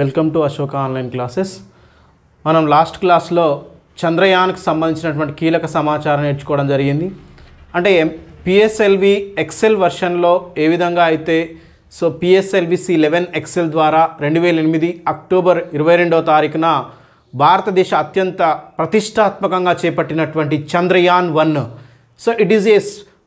Welcome to Ashoka online classes మనం last క్లాస్లో చంద్రయాన్కి సంబంధించినటువంటి కీలక సమాచారం నేర్చుకోవడం జరిగింది అంటే పిఎస్ఎల్వి ఎక్సెల్ వర్షన్లో ఏ విధంగా అయితే so PSLV C eleven XL ద్వారా రెండు వేల ఎనిమిది అక్టోబర్ ఇరవై రెండవ తారీఖున భారతదేశ అత్యంత ప్రతిష్టాత్మకంగా చేపట్టినటువంటి Chandrayaan one so it is a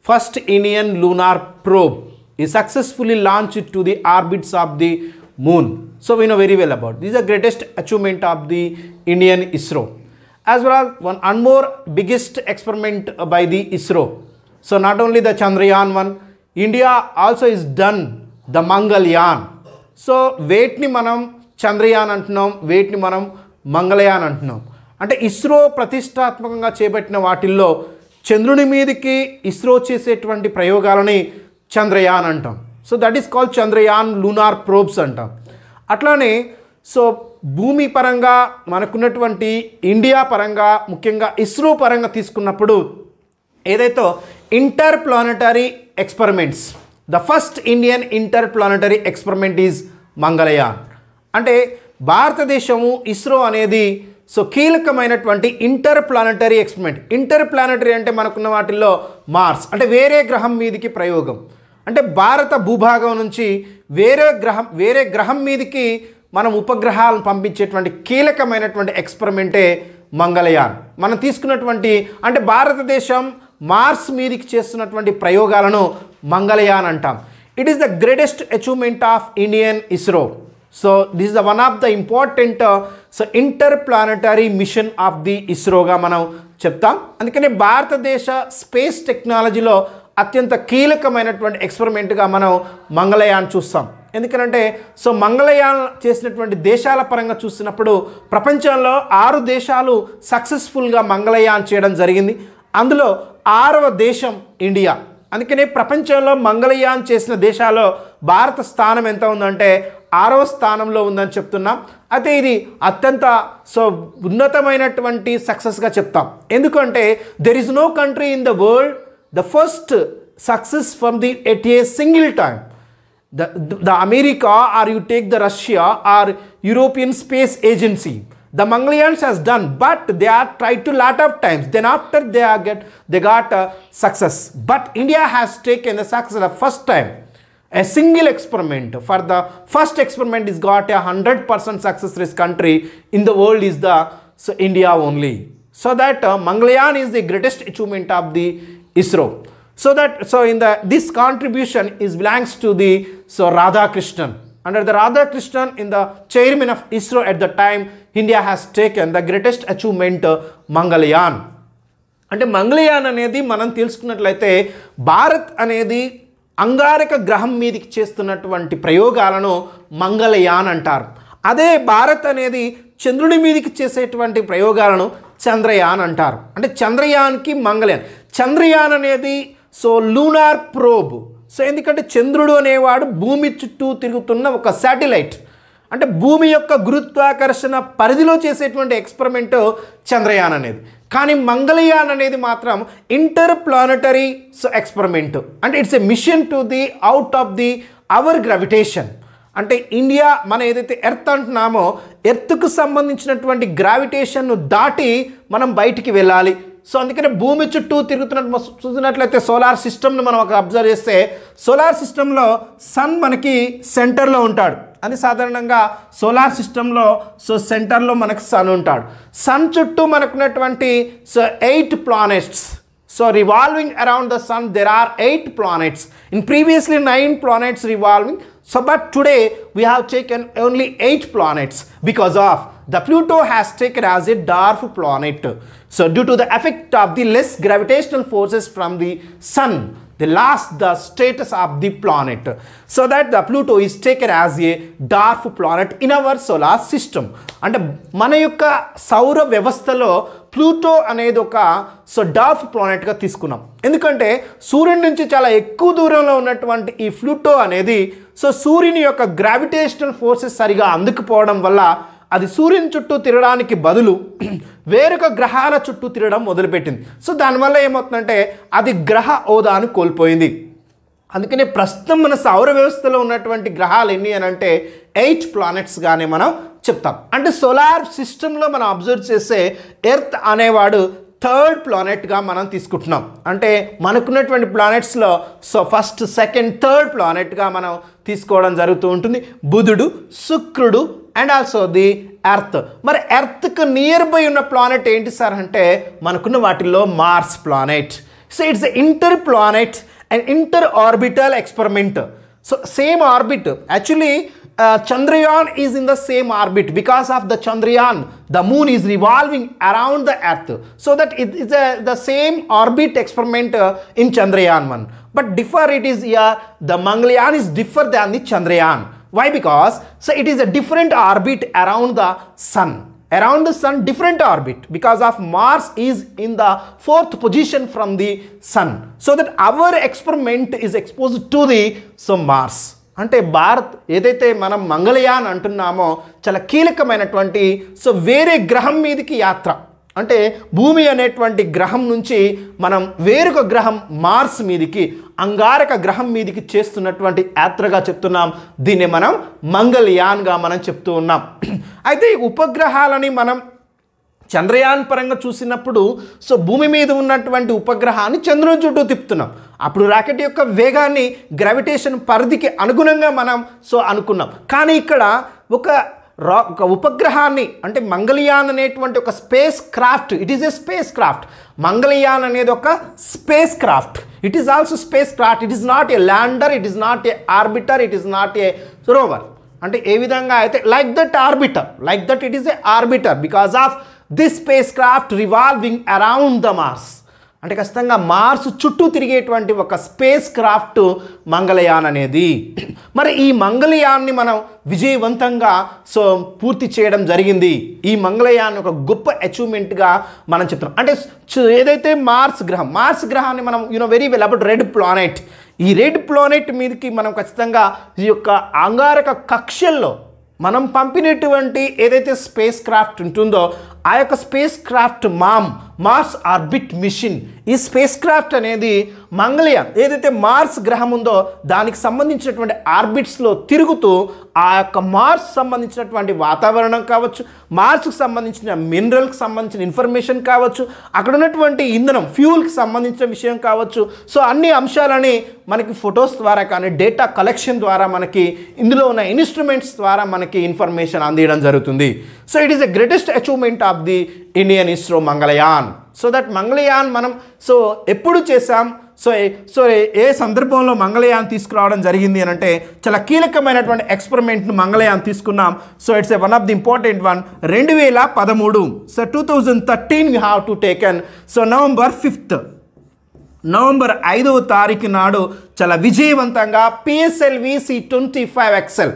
first Indian lunar probe ఈ successfully launch to the orbits of the moon. So we know very well about this is the greatest achievement of the Indian ISRO. As well as one and more biggest experiment by the ISRO. So not only the Chandrayaan one, India also is done the Mangalyaan. So weight ni manam Chandrayaan Chandrayaan weight ni manam Mangalyaan అంటున్నాం అంటే ఇస్రో ప్రతిష్టాత్మకంగా చేపట్టిన వాటిల్లో చంద్రుని మీదకి ఇస్రో చేసేటువంటి ప్రయోగాలని చంద్రయాన్ అంటాం so that is called Chandrayaan lunar probes అంటాం అట్లానే సో భూమి పరంగా మనకున్నటువంటి ఇండియా పరంగా ముఖ్యంగా ఇస్రో పరంగా తీసుకున్నప్పుడు ఏదైతే interplanetary experiments the first Indian interplanetary experiment is Mangalyaan అంటే భారతదేశము ఇస్రో అనేది సో కీలకమైనటువంటి interplanetary experiment interplanetary అంటే మనకున్న వాటిల్లో మార్స్ అంటే వేరే గ్రహం మీదకి ప్రయోగం అంటే భారత భూభాగం నుంచి వేరే గ్రహం వేరే గ్రహం మీదకి మనం ఉపగ్రహాలను పంపించేటువంటి కీలకమైనటువంటి ఎక్స్పెరిమెంటే మంగళయాన్ మనం తీసుకున్నటువంటి అంటే భారతదేశం మార్స్ మీదకి చేస్తున్నటువంటి ప్రయోగాలను మంగళయాన్ అంటాం it is the greatest achievement of Indian ISRO so this the one of the important so interplanetary mission of the ఇస్రోగా మనం చెప్తాం అందుకని భారతదేశ స్పేస్ టెక్నాలజీలో అత్యంత కీలకమైనటువంటి ఎక్స్పెరిమెంట్గా మనం మంగళయాన్ చూస్తాం ఎందుకంటే సో మంగళయాన్ చేసినటువంటి దేశాల పరంగా చూసినప్పుడు ప్రపంచంలో ఆరు దేశాలు సక్సెస్ఫుల్గా మంగళయాన్ చేయడం జరిగింది అందులో ఆరవ దేశం ఇండియా అందుకనే ప్రపంచంలో మంగళయాన్ చేసిన దేశాల్లో భారత స్థానం ఎంత ఉందంటే ఆరవ స్థానంలో ఉందని చెప్తున్నాం అయితే ఇది అత్యంత సో ఉన్నతమైనటువంటి సక్సెస్గా చెప్తాం ఎందుకంటే there is no country in the world the first success from the ATA single time. The, the America or you take the Russia or European Space Agency. The Mongolians has done but they are tried to lot of times. Then after they are get they got a success. But India has taken the success the first time. A single experiment for the first experiment is got a 100% success rate country in the world is the so India only. So that uh, is the greatest achievement of the ISRO. So that so in the this contribution is belongs to the so Radhakrishnan. Under the Radhakrishnan, in the chairman of ISRO at the time, India has taken the greatest achievement Mangalyaan. అంటే మంగళయాన్ అనేది మనం తెలుసుకున్నట్లయితే భారత్ అనేది అంగారక గ్రహం మీదకి చేస్తున్నటువంటి ప్రయోగాలను మంగళయాన్ అంటారు అదే భారత్ అనేది చంద్రుడి మీదకి చేసేటువంటి ప్రయోగాలను చంద్రయాన్ అంటారు అంటే చంద్రయాన్కి మంగళయాన్ చంద్రయాన్ అనేది సో లూనార్ ప్రోబ్ సో ఎందుకంటే చంద్రుడు అనేవాడు భూమి చుట్టూ తిరుగుతున్న ఒక శాటిలైట్ అంటే భూమి యొక్క గురుత్వాకర్షణ పరిధిలో చేసేటువంటి ఎక్స్పెరిమెంటు చంద్రయాన్ అనేది కానీ మంగళయాన్ అనేది మాత్రం ఇంటర్ ప్లానటరీ ఎక్స్పెరిమెంటు అంటే it's a mission to the out of the our gravitation అంటే ఇండియా మనం ఏదైతే ఎర్త్ అంటున్నామో ఎర్త్కు సంబంధించినటువంటి గ్రావిటేషన్ను దాటి మనం బయటికి వెళ్ళాలి సో అందుకనే భూమి చుట్టూ తిరుగుతున్నట్టు చూసినట్లయితే సోలార్ సిస్టమ్ను మనం ఒక అబ్జర్వ్ చేస్తే సోలార్ సిస్టంలో సన్ మనకి సెంటర్లో ఉంటాడు అది సాధారణంగా సోలార్ సిస్టంలో సో సెంటర్లో మనకు సన్ ఉంటాడు సన్ చుట్టూ మనకున్నటువంటి so eight planets So revolving around the sun, there are eight planets. In previously nine planets revolving. So but today we have taken only eight planets because of the Pluto has taken as a dwarf planet. So due to the effect of the less gravitational forces from the sun, they lost the status of the planet. So that the Pluto is taken as a dwarf planet in our solar system. And మన యొక్క సౌర Pluto అనేది ఒక so DOF ప్లానెట్గా తీసుకున్నాం ఎందుకంటే సూర్యుడి నుంచి చాలా ఎక్కువ దూరంలో ఉన్నటువంటి ఈ ప్లూటో అనేది సో సూర్యుని యొక్క గ్రావిటేషనల్ ఫోర్సెస్ సరిగా అందుకుపోవడం వల్ల అది సూర్యుని చుట్టూ తిరగడానికి బదులు వేరొక గ్రహాల చుట్టూ తిరగడం మొదలుపెట్టింది సో దానివల్ల ఏమవుతుందంటే అది గ్రహ హోదాను కోల్పోయింది అందుకనే ప్రస్తుతం మన సౌర వ్యవస్థలో ఉన్నటువంటి గ్రహాలు ఎన్ని అని అంటే ఎయిట్ ప్లానెట్స్గానే మనం చెప్తాం అంటే సోలార్ సిస్టంలో మనం అబ్జర్వ్ చేసే ఎర్త్ అనేవాడు థర్డ్ ప్లానెట్గా మనం తీసుకుంటున్నాం అంటే మనకున్నటువంటి ప్లానెట్స్లో సో ఫస్ట్ సెకండ్ థర్డ్ ప్లానెట్గా మనం తీసుకోవడం జరుగుతూ ఉంటుంది బుధుడు శుక్రుడు అండ్ ఆల్సో ది ఎర్త్ మరి ఎర్త్కు నియర్ బై ఉన్న ప్లానెట్ ఏంటి సార్ అంటే మనకున్న వాటిల్లో Mars planet so it's inter planet and inter orbital experiment so same orbit actually uh, Chandrayaan is in the same orbit because of the Chandrayaan. The moon is revolving around the earth. So that it is a, the same orbit experiment uh, in Chandrayaan 1. But differ it is here, the Mangalyaan is different than the Chandrayaan. Why? Because so it is a different orbit around the sun. Around the sun, different orbit because of Mars is in the fourth position from the sun. So that our experiment is exposed to the so Mars. అంటే భారత్ ఏదైతే మనం మంగళయాన్ అంటున్నామో చాలా కీలకమైనటువంటి so వేరే గ్రహం మీదకి యాత్ర అంటే భూమి అనేటువంటి గ్రహం నుంచి మనం వేరొక గ్రహం మార్స్ మీదికి అంగారక గ్రహం మీదికి చేస్తున్నటువంటి యాత్రగా చెప్తున్నాం దీన్ని మనం మంగళయాన్గా మనం చెప్తూ ఉన్నాం అయితే ఈ ఉపగ్రహాలని మనం చంద్రయాన్ పరంగా చూసినప్పుడు సో భూమి మీద ఉన్నటువంటి ఉపగ్రహాన్ని చంద్రుని చుట్టూ తిప్పుతున్నాం అప్పుడు రాకెట్ యొక్క వేగాన్ని గ్రావిటేషన్ పరిధికి అనుగుణంగా మనం సో అనుకున్నాం కానీ ఇక్కడ ఒక రా ఒక ఉపగ్రహాన్ని అంటే మంగళయాన్ అనేటువంటి ఒక spacecraft it is a spacecraft Mangalyaan అనేది ఒక spacecraft it is also spacecraft it is not a lander it is not a orbiter it is not a rover అంటే ఏ విధంగా అయితే like that orbiter like that it is a orbiter because of this spacecraft revolving around the Mars అంటే ఖచ్చితంగా Mars చుట్టూ తిరిగేటువంటి ఒక spacecraft Mangalyaan అనేది మరి ఈ మంగళయాన్ని మనం విజయవంతంగా సో పూర్తి చేయడం జరిగింది ఈ మంగళయాన్ ఒక గొప్ప అచీవ్మెంట్గా మనం చెప్తున్నాం అంటే ఏదైతే మార్స్ గ్రహం మార్స్ గ్రహాన్ని మనం you know very well about red planet ఈ రెడ్ ప్లానెట్ మీదకి మనం ఖచ్చితంగా ఈ యొక్క అంగారక కక్షల్లో మనం పంపినటువంటి ఏదైతే స్పేస్ క్రాఫ్ట్ ఉంటుందో ఆ యొక్క spacecraft MOM Mars orbit mission ఈ స్పేస్ క్రాఫ్ట్ అనేది మంగళయాన్ ఏదైతే మార్స్ గ్రహం ఉందో దానికి సంబంధించినటువంటి ఆర్బిట్స్లో తిరుగుతూ ఆ యొక్క మార్స్ సంబంధించినటువంటి వాతావరణం కావచ్చు మార్స్కి సంబంధించిన మినరల్కి సంబంధించిన ఇన్ఫర్మేషన్ కావచ్చు అక్కడ ఉన్నటువంటి ఇంధనం ఫ్యూల్కి సంబంధించిన విషయం కావచ్చు సో అన్ని అంశాలని మనకి ఫొటోస్ ద్వారా కానీ డేటా కలెక్షన్ ద్వారా మనకి ఇందులో ఉన్న ఇన్స్ట్రుమెంట్స్ ద్వారా మనకి ఇన్ఫర్మేషన్ అందియడం జరుగుతుంది so it is the greatest achievement of the Indian ISRO Mangalyaan so that Mangalyaan మనం సో ఎప్పుడు చేశాం సో సో ఏ సందర్భంలో మంగళయాన్ తీసుకురావడం జరిగింది అని అంటే చాలా కీలకమైనటువంటి ఎక్స్పెరిమెంట్ను మంగళయాన్ తీసుకున్నాం so it's a one of the important one రెండు వేల పదమూడు so two thousand thirteen we have to taken so November fifth November ఐదవ తారీఖు నాడు చాలా విజయవంతంగా PSLV C twenty five XL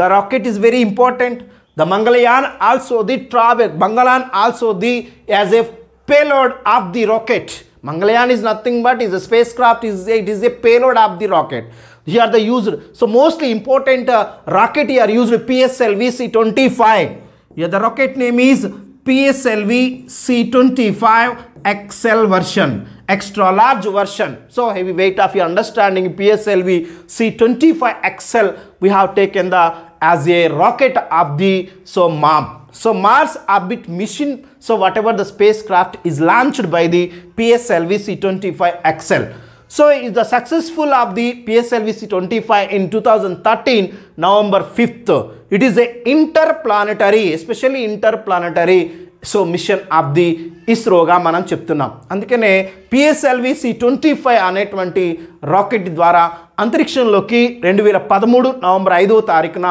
the rocket is very important The Mangalyaan also the travel. Mangalyaan also the as a payload of the rocket. Mangalyaan is nothing but is a spacecraft. Is a, it is a payload of the rocket. Here the used. So mostly important uh, rocket here used PSLV C25. Here the rocket name is PSLV C25 XL version extra large version. So heavy weight of your understanding PSLV C25XL we have taken the as a rocket of the so MAM. So Mars orbit mission, so whatever the spacecraft is launched by the PSLV C25XL. So is the successful of the PSLV C25 in 2013 November 5th. It is a interplanetary, especially interplanetary so mission of the ఇస్రోగా మనం చెప్తున్నాం అందుకనే PSLV C twenty five అనేటువంటి rocket ద్వారా అంతరిక్షంలోకి రెండు వేల పదమూడు నవంబర్ ఐదవ తారీఖున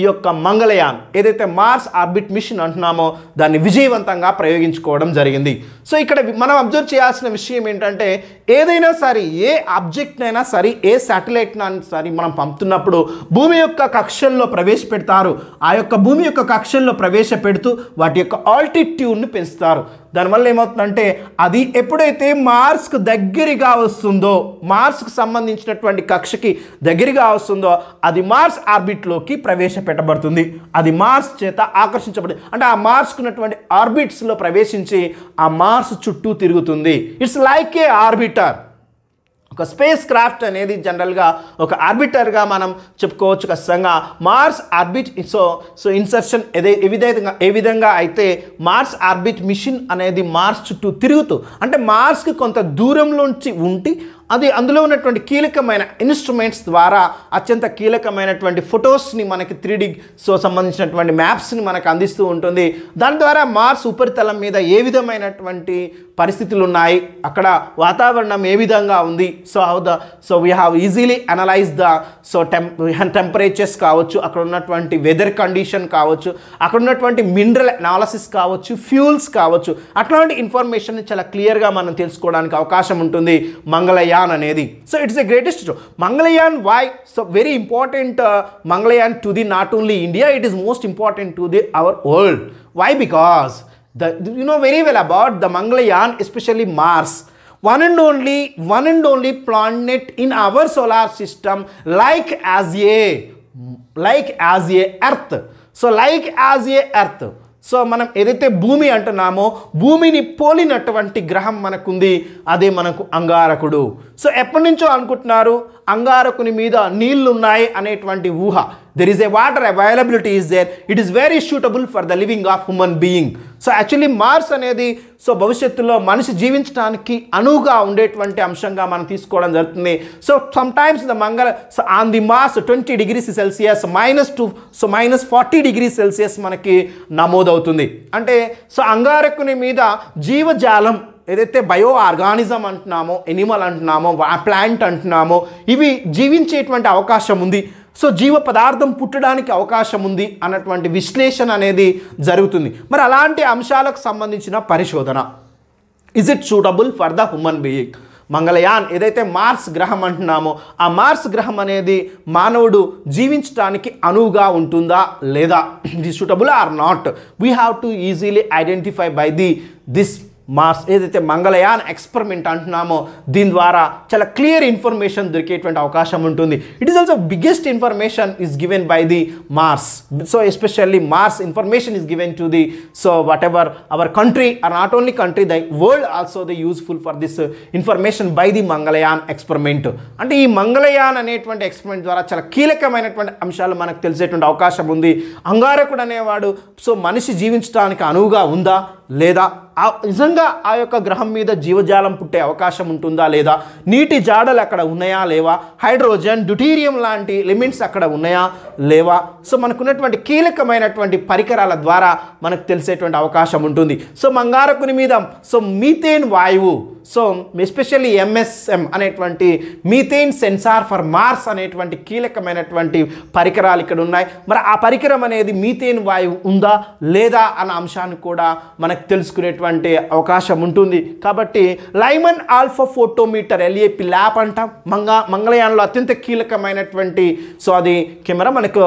ఈ యొక్క మంగళయాన్ ఏదైతే మార్స్ ఆర్బిట్ మిషన్ అంటున్నామో దాన్ని విజయవంతంగా ప్రయోగించుకోవడం జరిగింది సో ఇక్కడ మనం అబ్జర్వ్ చేయాల్సిన విషయం ఏంటంటే ఏదైనా సరే ఏ ఆబ్జెక్ట్నైనా సరే ఏ శాటిలైట్నైనా సరే మనం పంపుతున్నప్పుడు భూమి యొక్క కక్షల్లో ప్రవేశపెడతారు ఆ యొక్క భూమి యొక్క కక్షల్లో ప్రవేశపెడుతూ వాటి యొక్క ఆల్టిట్యూడ్ని పెంచుతారు దానివల్ల ఏమవుతుందంటే అది ఎప్పుడైతే మార్స్కు దగ్గరగా వస్తుందో మార్స్కు సంబంధించినటువంటి కక్షకి దగ్గరగా వస్తుందో అది మార్స్ ఆర్బిట్లోకి ప్రవేశ ప్రవేశపెట్టబడుతుంది అది మార్స్ చేత ఆకర్షించబడింది అంటే ఆ మార్స్కున్నటువంటి ఆర్బిట్స్లో ప్రవేశించి ఆ మార్స్ చుట్టూ తిరుగుతుంది ఇట్స్ లైక్ ఏ ఆర్బిటర్ ఒక స్పేస్ క్రాఫ్ట్ అనేది జనరల్గా ఒక ఆర్బిటర్గా మనం చెప్పుకోవచ్చు ఖచ్చితంగా Mars orbit so so insertion ఏదే ఏ విధంగా ఏ విధంగా అయితే మార్స్ ఆర్బిట్ మిషన్ అనేది మార్స్ చుట్టూ తిరుగుతూ అంటే మార్స్కి కొంత దూరంలోంచి ఉండి అది అందులో ఉన్నటువంటి కీలకమైన ఇన్స్ట్రుమెంట్స్ ద్వారా అత్యంత కీలకమైనటువంటి ఫొటోస్ని మనకి డి సో సంబంధించినటువంటి మ్యాప్స్ని మనకు అందిస్తూ ఉంటుంది దాని ద్వారా మార్స్ ఉపరితలం మీద ఏ విధమైనటువంటి పరిస్థితులు ఉన్నాయి అక్కడ వాతావరణం ఏ విధంగా ఉంది so how the so we have easily analyse the so tem temperatures కావచ్చు అక్కడ ఉన్నటువంటి వెదర్ కండిషన్ కావచ్చు అక్కడ ఉన్నటువంటి మినరల్ అనాలసిస్ కావచ్చు ఫ్యూల్స్ కావచ్చు అట్లాంటి ఇన్ఫర్మేషన్ చాలా క్లియర్గా మనం తెలుసుకోవడానికి అవకాశం ఉంటుంది Mangalyaan So it's the greatest show. Mangalayan, why? So very important uh, Mangalayan to the not only India, it is most important to the our world. Why? Because the you know very well about the Mangalayan, especially Mars. One and only, one and only planet in our solar system, like as a like as a earth. So like as a earth. So మనం ఏదైతే భూమి అంటున్నామో భూమిని పోలినటువంటి గ్రహం మనకుంది అదే మనకు అంగారకుడు so ఎప్పటి నుంచో అనుకుంటున్నారు అంగారకుని మీద నీళ్లున్నాయి అనేటువంటి ఊహ there is a water availability is there it is very suitable for the living of human being so actually Mars అనేది సో భవిష్యత్తులో మనిషి జీవించడానికి అనువుగా ఉండేటువంటి అంశంగా మనం తీసుకోవడం జరుగుతుంది so sometimes the Mangala so on the Mars twenty degrees Celsius minus two so minus forty degree Celsius మనకి నమోదవుతుంది అంటే సో అంగారకుని మీద జీవజాలం ఏదైతే బయో ఆర్గానిజం అంటున్నామో ఎనిమల్ అంటున్నామో ప్లాంట్ అంటున్నామో ఇవి జీవించేటువంటి అవకాశం ఉంది సో జీవ పదార్థం పుట్టడానికి అవకాశం ఉంది అన్నటువంటి విశ్లేషణ అనేది జరుగుతుంది మరి అలాంటి అంశాలకు సంబంధించిన పరిశోధన is it suitable for the human being Mangalyaan ఏదైతే మార్స్ గ్రహం అంటున్నామో ఆ మార్స్ గ్రహం అనేది మానవుడు జీవించడానికి అనువుగా ఉంటుందా లేదా the suitable or not we have to easily identify by the this మా ఏదైతే మంగళయాన్ ఎక్స్పెరిమెంట్ అంటున్నామో దీని ద్వారా చాలా క్లియర్ ఇన్ఫర్మేషన్ దొరికేటువంటి అవకాశం ఉంటుంది it is also biggest information is given by the Mars so especially Mars information is given to the so whatever our country or not only country the world also the useful for this information by the Mangalyaan experiment అంటే ఈ మంగళయాన్ అనేటువంటి experiment ద్వారా చాలా కీలకమైనటువంటి అంశాలు మనకు తెలిసేటువంటి అవకాశం ఉంది అంగారకుడు అనేవాడు సో మనిషి జీవించడానికి అనువుగా ఉందా లేదా ఆ నిజంగా ఆ యొక్క గ్రహం మీద జీవజాలం పుట్టే అవకాశం ఉంటుందా లేదా నీటి జాడలు అక్కడ ఉన్నాయా లేవా హైడ్రోజన్ డ్యూటీరియం లాంటి ఎలిమెంట్స్ అక్కడ ఉన్నాయా లేవా సో మనకున్నటువంటి కీలకమైనటువంటి పరికరాల ద్వారా మనకు తెలిసేటువంటి అవకాశం ఉంటుంది సో మంగారకుని మీద సో మీథేన్ వాయువు సో ఎస్పెషల్లీ ఎంఎస్ఎం అనేటువంటి మీథేన్ సెన్సార్ ఫర్ మార్స్ అనేటువంటి కీలకమైనటువంటి పరికరాలు ఇక్కడ ఉన్నాయి మరి ఆ పరికరం అనేది మీథేన్ వాయువు ఉందా లేదా అన్న అంశాన్ని కూడా మనకు తెలుసుకునేటువంటి అవకాశం ఉంటుంది కాబట్టి Lyman alpha photometer LAP lab అంట మంగ మంగళయానంలో అత్యంత కీలకమైనటువంటి సో అది కెమెరా మనకు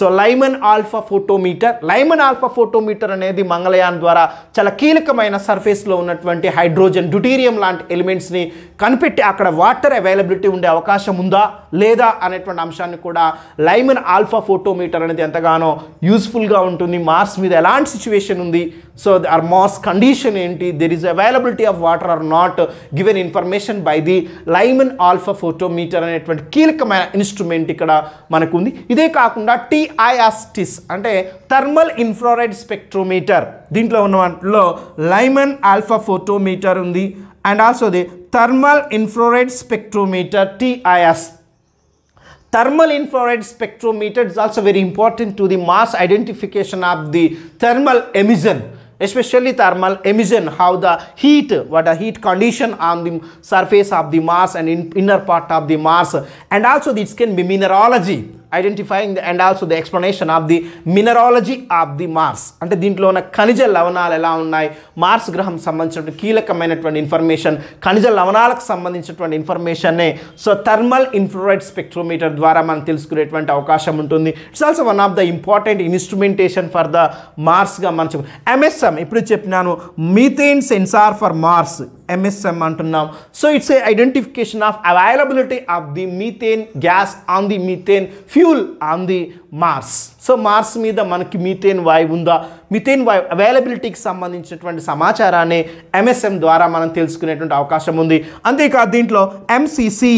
so Lyman alpha photometer Lyman alpha photometer అనేది మంగళయాన్ ద్వారా చాలా కీలకమైన సర్ఫేస్లో ఉన్నటువంటి హైడ్రోజన్ డ్యూటీరియం లాంటి ఎలిమెంట్స్ని కనిపెట్టి అక్కడ వాటర్ అవైలబిలిటీ ఉండే అవకాశం ఉందా లేదా అనేటువంటి అంశాన్ని కూడా లైమన్ ఆల్ఫా ఫోటోమీటర్ అనేది ఎంతగానో యూస్ఫుల్గా ఉంటుంది మార్స్ మీద ఎలాంటి సిచ్యువేషన్ ఉంది సో ఆర్ మాస్ కండిషన్ ఏంటి there is availability of water or not given information by the Lyman alpha photometer అనేటువంటి కీలకమైన ఇన్స్ట్రుమెంట్ ఇక్కడ మనకు ఉంది ఇదే కాకుండా టీఐఆస్టిస్ అంటే థర్మల్ ఇన్ఫ్రారైడ్ స్పెక్ట్రోమీటర్ దీంట్లో ఉన్న వాటిలో లైమన్ ఆల్ఫా ఫోటోమీటర్ ఉంది and also the thermal infrared spectrometer TIS. Thermal infrared spectrometer is also very important to the mass identification of the thermal emission especially thermal emission how the heat what a heat condition on the surface of the mass and in inner part of the mass and also this can be mineralogy identifying and also the explanation of the mineralogy of the Mars అంటే దీంట్లో ఉన్న ఖనిజ లవణాలు ఎలా ఉన్నాయి Mars గ్రహం సంబంధించినటువంటి కీలకమైనటువంటి ఇన్ఫర్మేషన్ ఖనిజ లవణాలకు సంబంధించినటువంటి ఇన్ఫర్మేషన్నే సో థర్మల్ ఇన్ఫ్రారెడ్ స్పెక్ట్రోమీటర్ ద్వారా మనం తెలుసుకునేటువంటి అవకాశం ఉంటుంది it's also one of the important instrumentation for the మార్స్గా మనం ఎంఎస్ఎం ఇప్పుడు చెప్పినాను methane sensor for Mars MSM అంటున్నాం so it's a identification of availability of the methane gas on the methane few fuel on the Mars so Mars మీద మనకి methane వాయువు ఉందా methane వాయు అవైలబిలిటీకి సంబంధించినటువంటి సమాచారాన్ని ఎంఎస్ఎం ద్వారా మనం తెలుసుకునేటువంటి అవకాశం ఉంది అంతేకాదు దీంట్లో MCC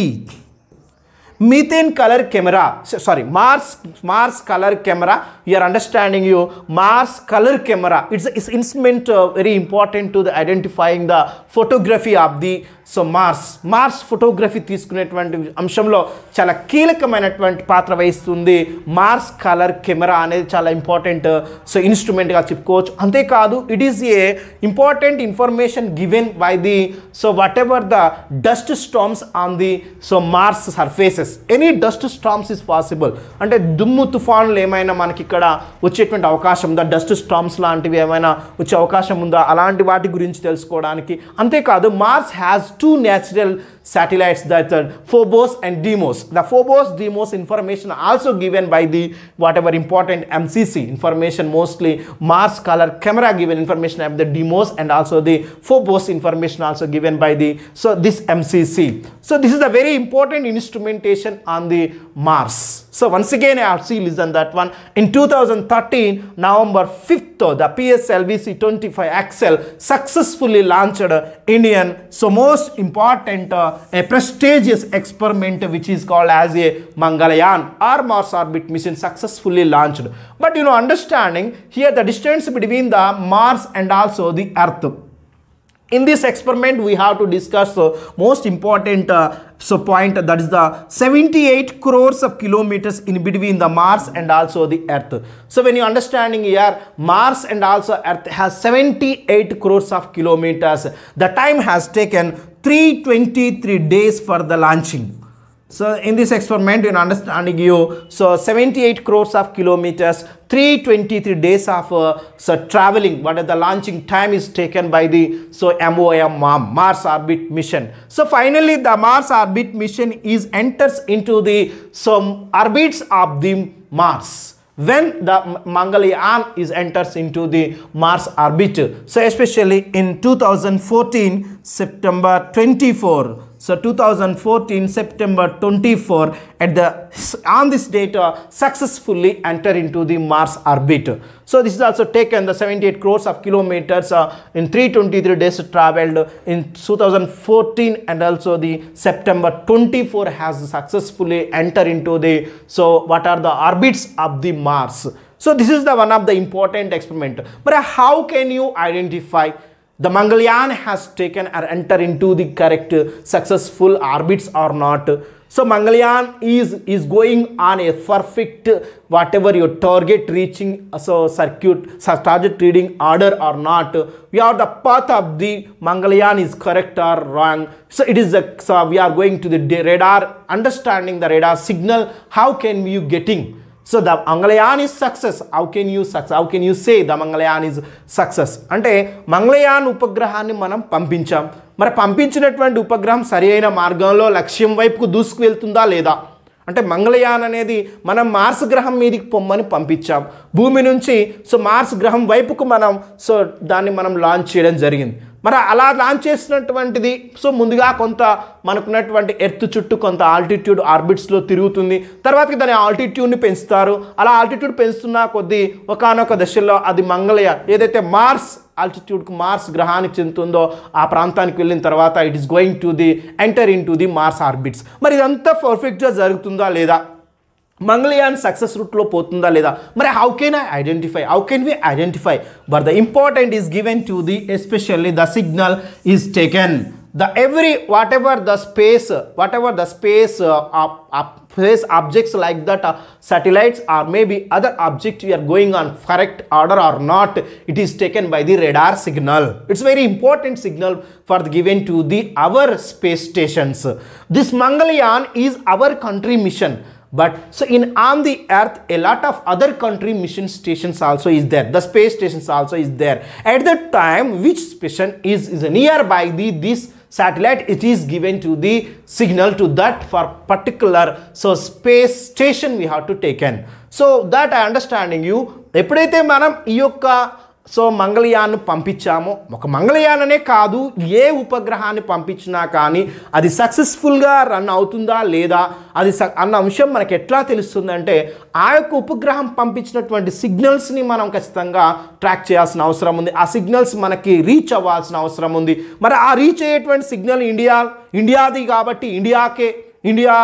methane colour camera sorry Mars Mars colour camera you are understanding you Mars colour camera it's it's instrument very important to the identifying the photography of the so Mars Mars photography తీసుకునేటువంటి అంశంలో చాలా కీలకమైనటువంటి పాత్ర వహిస్తుంది Mars colour camera అనేది చాలా important so ఇన్స్ట్రుమెంట్గా చెప్పుకోవచ్చు అంతేకాదు it is a important information given by the so whatever the dust storms on the so Mars surfaces places any dust storms is possible అంటే దుమ్ము తుఫాన్లు ఏమైనా మనకి ఇక్కడ వచ్చేటువంటి అవకాశం ఉందా డస్ట్ స్టామ్స్ లాంటివి ఏమైనా వచ్చే అవకాశం ఉందా అలాంటి వాటి గురించి తెలుసుకోవడానికి అంతేకాదు Mars has two natural satellites that Phobos and Deimos the Phobos Deimos information also given by the whatever important MCC information mostly Mars colour camera given information of the Deimos and also the Phobos information also given by the so this MCC so this is a very important instrument on the Mars. So once again, I have seen listen that one. In 2013, November 5th, the PSLV C-25 Axel successfully launched Indian, so most important, uh, a prestigious experiment which is called as a Mangalayan or Mars orbit mission successfully launched. But you know, understanding here the distance between the Mars and also the Earth in this experiment we have to discuss the most important uh, so point that is the 78 crores of kilometers in between the mars and also the earth so when you understanding here mars and also earth has 78 crores of kilometers the time has taken 323 days for the launching so in this experiment, in understanding you, so 78 crores of kilometers, 323 days of uh, so traveling, what the launching time is taken by the so MOM, Mars orbit mission. So finally, the Mars orbit mission is enters into the some orbits of the Mars when the Mangalyaan is enters into the Mars orbit. So especially in 2014, September 24, so 2014 September 24 at the on this date uh, successfully enter into the Mars orbit. So this is also taken the 78 crores of kilometers uh, in 323 days traveled in 2014 and also the September 24 has successfully enter into the so what are the orbits of the Mars. So this is the one of the important experiment. But how can you identify the Mangalyaan has taken or enter into the correct successful orbits or not. So Mangalyaan is, is going on a perfect whatever your target reaching uh, so circuit so target reading order or not. We are the path of the Mangalyaan is correct or wrong. So it is a, so we are going to the radar understanding the radar signal. How can you getting? So the Mangalyaan is success how can you success how can you say the Mangalyaan is success అంటే మంగళయాన్ ఉపగ్రహాన్ని మనం పంపించాం మరి పంపించినటువంటి ఉపగ్రహం సరి అయిన మార్గంలో లక్ష్యం వైపుకు దూసుకువెళ్తుందా లేదా అంటే మంగళయాన్ అనేది మనం మార్స్ గ్రహం మీదకి పొమ్మని పంపించాం భూమి నుంచి సో మార్స్ గ్రహం వైపుకు మనం సో దాన్ని మనం లాంచ్ చేయడం జరిగింది మరి అలా లాంచ్ చేసినటువంటిది సో ముందుగా కొంత మనకున్నటువంటి ఎర్త్ చుట్టూ కొంత ఆల్టిట్యూడ్ ఆర్బిట్స్లో తిరుగుతుంది తర్వాతకి దాని ఆల్టిట్యూడ్ని పెంచుతారు అలా ఆల్టిట్యూడ్ పెంచుతున్న కొద్దీ ఒకనొక దశలో అది మంగళయ ఏదైతే మార్స్ ఆల్టిట్యూడ్కు మార్స్ గ్రహానికి చెందుతుందో ఆ ప్రాంతానికి వెళ్ళిన తర్వాత it is going to the enter into the Mars orbits మరి ఇదంతా పర్ఫెక్ట్గా జరుగుతుందా లేదా Mangalyaan success route lo potunda leda But how can i identify how can we identify but the important is given to the especially the signal is taken the every whatever the space whatever the space uh, up, space objects like that uh, satellites or maybe other object we are going on correct order or not it is taken by the radar signal it's very important signal for the given to the our space stations this mangalyaan is our country mission but so in on the earth, a lot of other country mission stations also is there. The space stations also is there. At the time, which station is, is nearby the this satellite, it is given to the signal to that for particular so space station we have to take in. So that I understanding you. ఎప్పుడైతే మనం ఈ యొక్క so మంగళయాన్ను పంపించాము ఒక మంగళయాననే కాదు ఏ ఉపగ్రహాన్ని పంపించినా కానీ అది సక్సెస్ఫుల్గా రన్ అవుతుందా లేదా అది అన్న అంశం మనకు ఎట్లా తెలుస్తుందంటే ఆ యొక్క ఉపగ్రహం పంపించినటువంటి సిగ్నల్స్ని మనం ఖచ్చితంగా ట్రాక్ చేయాల్సిన అవసరం ఉంది ఆ సిగ్నల్స్ మనకి రీచ్ అవ్వాల్సిన అవసరం ఉంది మరి ఆ రీచ్ అయ్యేటువంటి సిగ్నల్ ఇండియా ఇండియాది కాబట్టి ఇండియాకే ఇండియా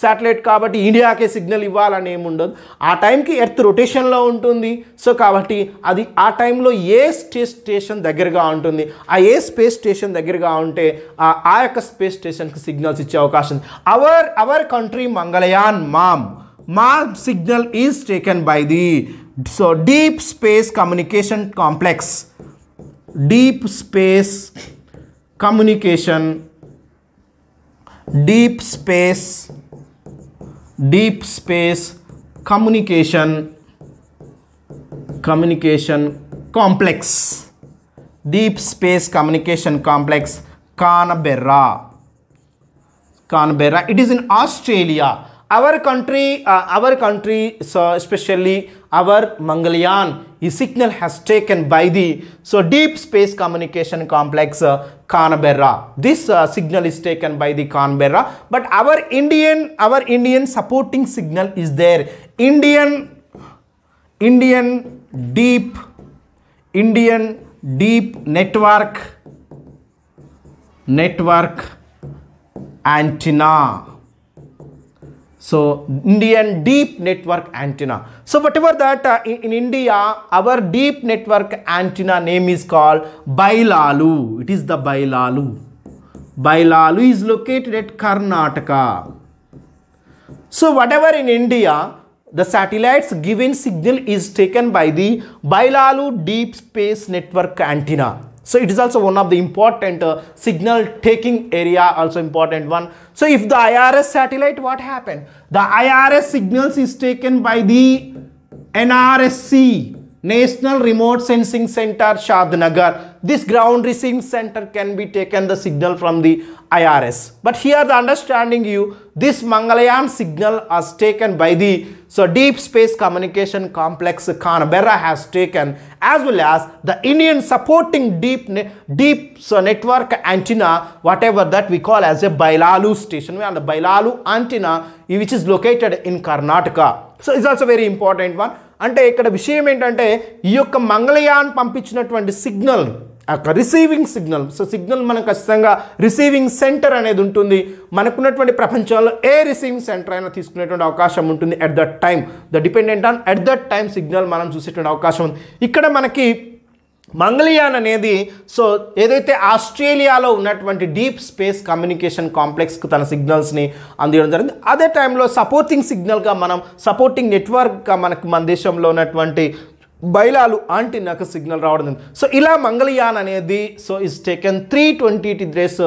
శాటిలైట్ కాబట్టి ఇండియాకే సిగ్నల్ ఇవ్వాలని ఏముండదు ఆ టైంకి ఎర్త్ రొటేషన్లో ఉంటుంది సో కాబట్టి అది ఆ టైంలో ఏ స్పేస్ స్టేషన్ దగ్గరగా ఉంటుంది ఆ ఏ స్పేస్ స్టేషన్ దగ్గరగా ఉంటే ఆ యొక్క స్పేస్ స్టేషన్కి సిగ్నల్స్ ఇచ్చే అవకాశం ఉంది our our country Mangalyaan MOM మా signal is taken by the so deep space communication complex deep space communication deep space deep space communication communication complex deep space communication complex canberra canberra it is in australia our country, uh, our country, so especially our Mangalyaan, a signal has taken by the so deep space communication complex uh, Canberra. This uh, signal is taken by the Canberra, but our Indian, our Indian supporting signal is there. Indian, Indian deep, Indian deep network, network antenna so Indian deep network antenna. So whatever that uh, in, in, India, our deep network antenna name is called Bailalu. It is the Bailalu. Bailalu is located at Karnataka. So whatever in India, the satellite's given signal is taken by the Bailalu deep space network antenna. So it is also one of the important uh, signal taking area, also important one. So if the IRS satellite, what happened? The IRS signals is taken by the NRSC, National Remote Sensing Center, Shadnagar this ground receiving center can be taken the signal from the IRS. But here the understanding you, this Mangalayaan signal is taken by the so deep space communication complex Canberra has taken as well as the Indian supporting deep ne deep so network antenna whatever that we call as a Bailalu station and the Bailalu antenna which is located in Karnataka. So it's also very important one. అంటే ఇక్కడ విషయం ఏంటంటే ఈ యొక్క మంగళయాన్ పంపించినటువంటి signal ఒక receiving signal so signal మనం ఖచ్చితంగా రిసీవింగ్ సెంటర్ అనేది ఉంటుంది మనకున్నటువంటి ప్రపంచంలో ఏ రిసీవింగ్ సెంటర్ అయినా తీసుకునేటువంటి అవకాశం ఉంటుంది at that time the dependent on at that time signal మనం చూసేటువంటి అవకాశం ఉంది ఇక్కడ మనకి మంగళయాన్ అనేది సో ఏదైతే ఆస్ట్రేలియాలో ఉన్నటువంటి డీప్ స్పేస్ కమ్యూనికేషన్ కాంప్లెక్స్కి తన సిగ్నల్స్ని అందించడం జరిగింది అదే టైంలో సపోర్టింగ్ సిగ్నల్గా మనం సపోర్టింగ్ నెట్వర్క్గా మనకు మన దేశంలో ఉన్నటువంటి బయలాలు నాకు సిగ్నల్ రావడం సో ఇలా మంగళయాన్ అనేది so is taken three twenty days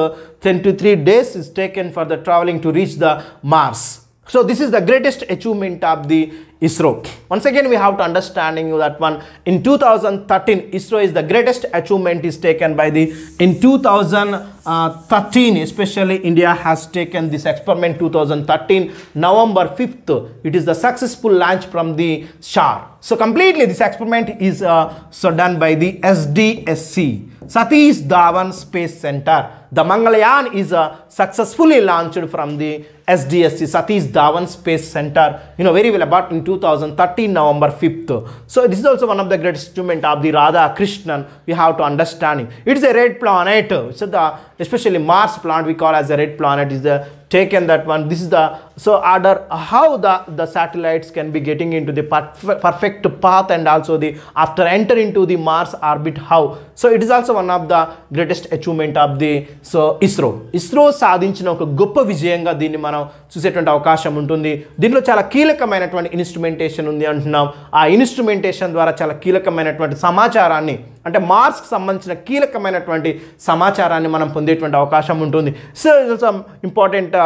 ten two three days is taken for the travelling to reach the Mars so this is the greatest achievement of the ISRO. Once again, we have to understanding that one. In 2013, ISRO is the greatest achievement is taken by the, in 2013, especially India has taken this experiment 2013, November 5th. It is the successful launch from the SHAR. So completely this experiment is uh, so done by the SDSC, Satish Dhawan Space Center. The Mangalyaan is uh, successfully launched from the SDSC, Satish Dhawan Space Center. You know very well about in 2013 November 5th. So this is also one of the great instrument of the Radha Krishnan. We have to understand it. It is a red planet. So the especially Mars planet we call as a red planet is the taken that one. This is the so order how the the satellites can be getting into the perfect perfect path and also the after enter into the Mars orbit how so it is also one of the greatest achievement of the so ISRO ISRO సాధించిన ఒక గొప్ప విజయంగా దీన్ని మనం చూసేటువంటి అవకాశం ఉంటుంది దీనిలో చాలా కీలకమైనటువంటి ఇన్స్ట్రుమెంటేషన్ ఉంది అంటున్నాం ఆ ఇన్స్ట్రుమెంటేషన్ ద్వారా చాలా కీలకమైనటువంటి సమాచారాన్ని అంటే మార్స్కి సంబంధించిన కీలకమైనటువంటి సమాచారాన్ని మనం పొందేటువంటి అవకాశం ఉంటుంది so it important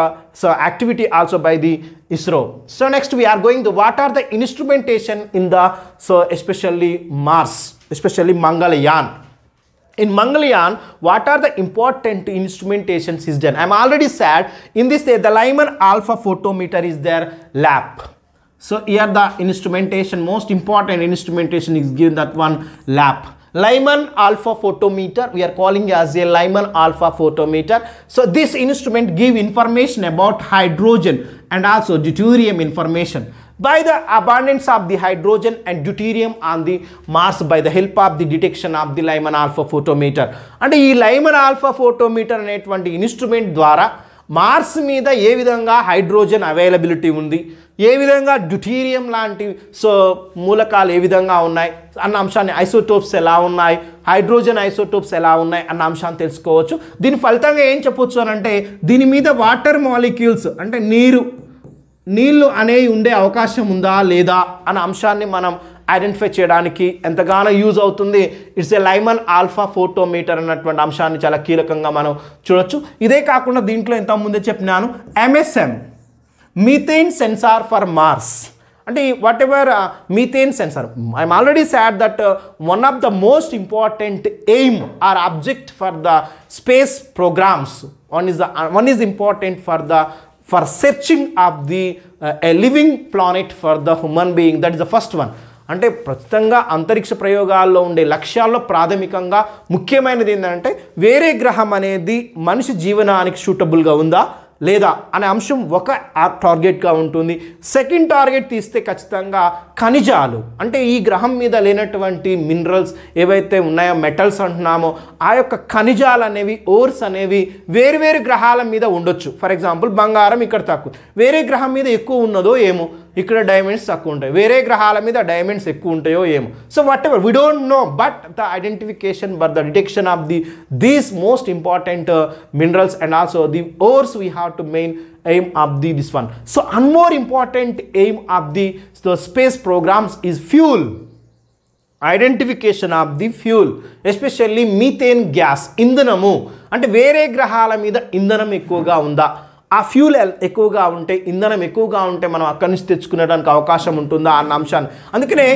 so activity also by the ISRO. So next we are going to what are the instrumentation in the so especially Mars, especially Mangalyaan. In Mangalyaan, what are the important instrumentations is done? I'm already said in this day the Lyman alpha photometer is their Lap. So here the instrumentation, most important instrumentation is given that one lap. Lyman alpha photometer we are calling as a Lyman alpha photometer. So this instrument give information about hydrogen and also deuterium information by the abundance of the hydrogen and deuterium on the Mars by the help of the detection of the Lyman alpha photometer. అంటే ఈ Lyman alpha photometer అనేటువంటి instrument ద్వారా Mars మీద ఏ విధంగా hydrogen availability ఉంది ఏ విధంగా deuterium లాంటి సో మూలకాలు ఏ విధంగా ఉన్నాయి అన్న అంశాన్ని ఐసోటోప్స్ ఎలా ఉన్నాయి హైడ్రోజన్ ఐసోటోప్స్ ఎలా ఉన్నాయి అన్న అంశాన్ని తెలుసుకోవచ్చు దీని ఫలితంగా ఏం చెప్పొచ్చు అని అంటే దీని మీద వాటర్ మాలిక్యూల్స్ అంటే నీరు నీళ్లు అనేవి ఉండే అవకాశం ఉందా లేదా అన్న అంశాన్ని మనం ఐడెంటిఫై చేయడానికి ఎంతగానో యూజ్ అవుతుంది it's a Lyman alpha photometer అన్నటువంటి అంశాన్ని చాలా కీలకంగా మనం చూడొచ్చు ఇదే కాకుండా దీంట్లో ఇంతకుముందే చెప్పినాను MSM methane sensor for Mars అంటే whatever methane sensor I'm already said that one of the most important aim or object for the space programmes one is the one is important for the for searching of the a living planet for the human being that is the first one అంటే ప్రస్తుతంగా అంతరిక్ష ప్రయోగాల్లో ఉండే లక్ష్యాల్లో ప్రాథమికంగా ముఖ్యమైనది ఏంటంటే వేరే గ్రహం అనేది మనిషి జీవనానికి సూటబుల్గా ఉందా లేదా అనే అంశం ఒక టార్గెట్గా ఉంటుంది సెకండ్ టార్గెట్ తీస్తే ఖచ్చితంగా ఖనిజాలు అంటే ఈ గ్రహం మీద లేనటువంటి మినరల్స్ ఏవైతే ఉన్నాయో మెటల్స్ అంటున్నామో ఆ యొక్క ఖనిజాలు అనేవి ఓర్స్ అనేవి వేరు గ్రహాల మీద ఉండొచ్చు ఫర్ ఎగ్జాంపుల్ బంగారం ఇక్కడ తక్కువ వేరే గ్రహం మీద ఎక్కువ ఉన్నదో ఏమో ఇక్కడ డైమండ్స్ తక్కువ ఉంటాయి వేరే గ్రహాల మీద డైమండ్స్ ఎక్కువ ఉంటాయో ఏమో so whatever we don't know but the identification but the detection of the these most important minerals and also the ores we have to main aim of the this one so an more important aim of the the space programmes uh, is fuel identification of the fuel especially methane gas ఇంధనము అంటే వేరే గ్రహాల మీద ఇంధనం ఎక్కువగా ఉందా ఆ fuel ఎక్కువగా ఉంటే ఇంధనం ఎక్కువగా ఉంటే మనం అక్కడి నుంచి తెచ్చుకునేడానికి అవకాశం ఉంటుందా అన్న అంశాన్ని అందుకనే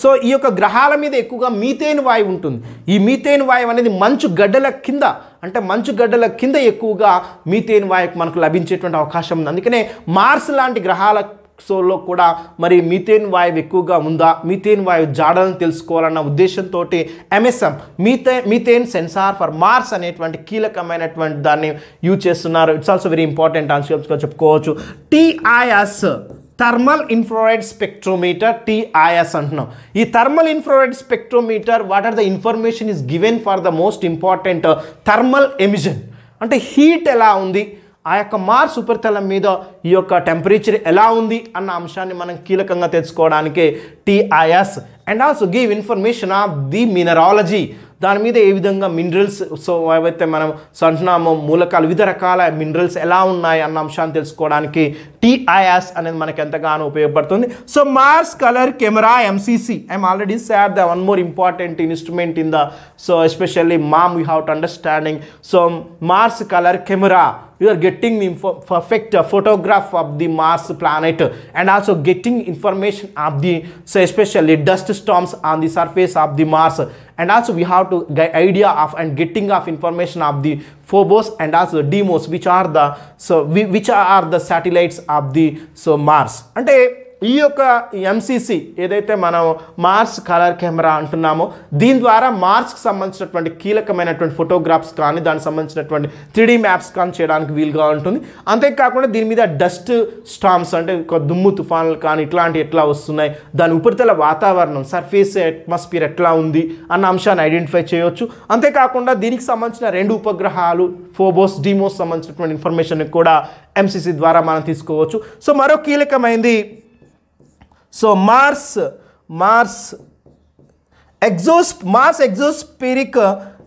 సో ఈ యొక్క గ్రహాల మీద ఎక్కువగా మీథేన్ వాయువు ఉంటుంది ఈ మీథేన్ వాయువు అనేది మంచు గడ్డల కింద అంటే మంచు గడ్డల కింద ఎక్కువగా మీథేన్ వాయువు మనకు లభించేటువంటి అవకాశం ఉంది అందుకనే మార్స్ లాంటి గ్రహాల సోలో కూడా మరి మీథేన్ వాయువు ఎక్కువగా ఉందా మీథేన్ వాయువు జాడలను తెలుసుకోవాలన్న ఉద్దేశంతో MSM methane methane sensor for Mars అనేటువంటి కీలకమైనటువంటి దాన్ని యూజ్ చేస్తున్నారు ఇట్స్ ఆల్సో వెరీ ఇంపార్టెంట్ ఆన్సర్స్గా చెప్పుకోవచ్చు TIS thermal infrared spectrometer TIS అంటున్నాం ఈ thermal infrared spectrometer what are the information is given for the most important thermal emission అంటే heat ఎలా ఉంది ఆ యొక్క మార్స్ ఉపరితలం మీద ఈ యొక్క టెంపరేచర్ ఎలా ఉంది అన్న అంశాన్ని మనం కీలకంగా తెలుసుకోవడానికి TIS and also give information of the mineralogy దాని మీద ఏ విధంగా మినరల్స్ సో ఏవైతే మనం సంటున్నామో మూలకాలు వివిధ రకాల మినరల్స్ ఎలా ఉన్నాయి అన్న అంశాన్ని తెలుసుకోవడానికి టీఐఎస్ అనేది మనకు ఎంతగానో ఉపయోగపడుతుంది so Mars colour camera MCC I'm already said the one more important instrument in the so especially MOM you have to understanding so Mars colour camera you are getting the perfect photograph of the Mars planet and also getting information of the so especially dust storms on the surface of the Mars and also we have to get idea of and getting of information of the Phobos and also Deimos which are the so we, which are the satellites of the so Mars and a ఈ యొక్క MCC ఏదైతే మనం Mars colour camera అంటున్నామో దీని ద్వారా మార్స్కి సంబంధించినటువంటి కీలకమైనటువంటి photographs కానీ దానికి సంబంధించినటువంటి త్రీడీ మ్యాప్స్ కానీ చేయడానికి వీలుగా ఉంటుంది అంతేకాకుండా దీని మీద డస్ట్ స్టామ్స్ అంటే దుమ్ము తుఫాన్లు కానీ ఇట్లాంటివి ఎట్లా వస్తున్నాయి దాని ఉపరితల వాతావరణం సర్ఫేస్ అట్మాస్ఫియర్ ఎట్లా ఉంది అన్న అంశాన్ని ఐడెంటిఫై చేయవచ్చు అంతేకాకుండా దీనికి సంబంధించిన రెండు ఉపగ్రహాలు ఫోబోస్ డీమోస్ సంబంధించినటువంటి ఇన్ఫర్మేషన్ కూడా ఎంసీసీ ద్వారా మనం తీసుకోవచ్చు సో మరో కీలకమైంది So Mars, Mars, exos, Mars exospheric